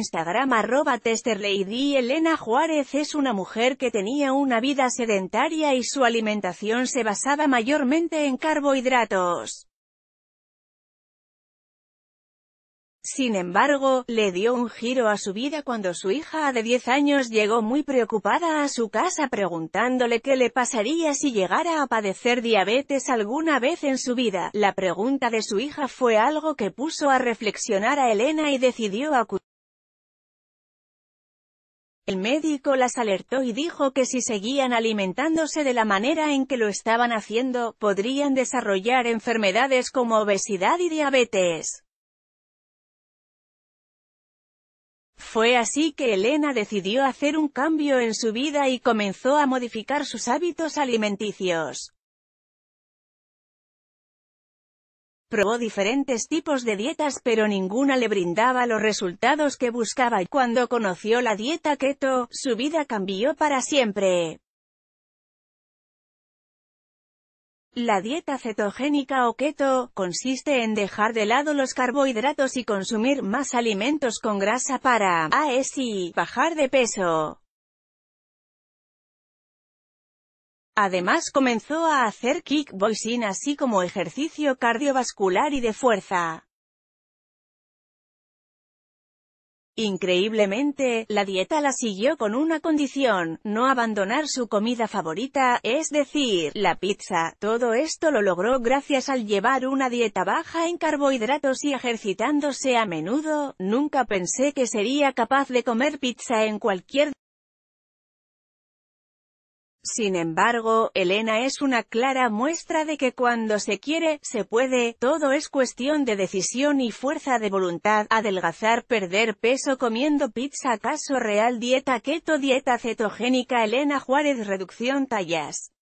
Instagram arroba testerlady Elena Juárez es una mujer que tenía una vida sedentaria y su alimentación se basaba mayormente en carbohidratos. Sin embargo, le dio un giro a su vida cuando su hija de 10 años llegó muy preocupada a su casa preguntándole qué le pasaría si llegara a padecer diabetes alguna vez en su vida. La pregunta de su hija fue algo que puso a reflexionar a Elena y decidió acudir. El médico las alertó y dijo que si seguían alimentándose de la manera en que lo estaban haciendo, podrían desarrollar enfermedades como obesidad y diabetes. Fue así que Elena decidió hacer un cambio en su vida y comenzó a modificar sus hábitos alimenticios. Probó diferentes tipos de dietas pero ninguna le brindaba los resultados que buscaba. Y Cuando conoció la dieta keto, su vida cambió para siempre. La dieta cetogénica o keto, consiste en dejar de lado los carbohidratos y consumir más alimentos con grasa para, así, bajar de peso. Además comenzó a hacer kickboxing así como ejercicio cardiovascular y de fuerza. Increíblemente, la dieta la siguió con una condición, no abandonar su comida favorita, es decir, la pizza. Todo esto lo logró gracias al llevar una dieta baja en carbohidratos y ejercitándose a menudo. Nunca pensé que sería capaz de comer pizza en cualquier sin embargo, Elena es una clara muestra de que cuando se quiere, se puede, todo es cuestión de decisión y fuerza de voluntad, adelgazar, perder peso comiendo pizza, caso real, dieta keto, dieta cetogénica, Elena Juárez, reducción tallas.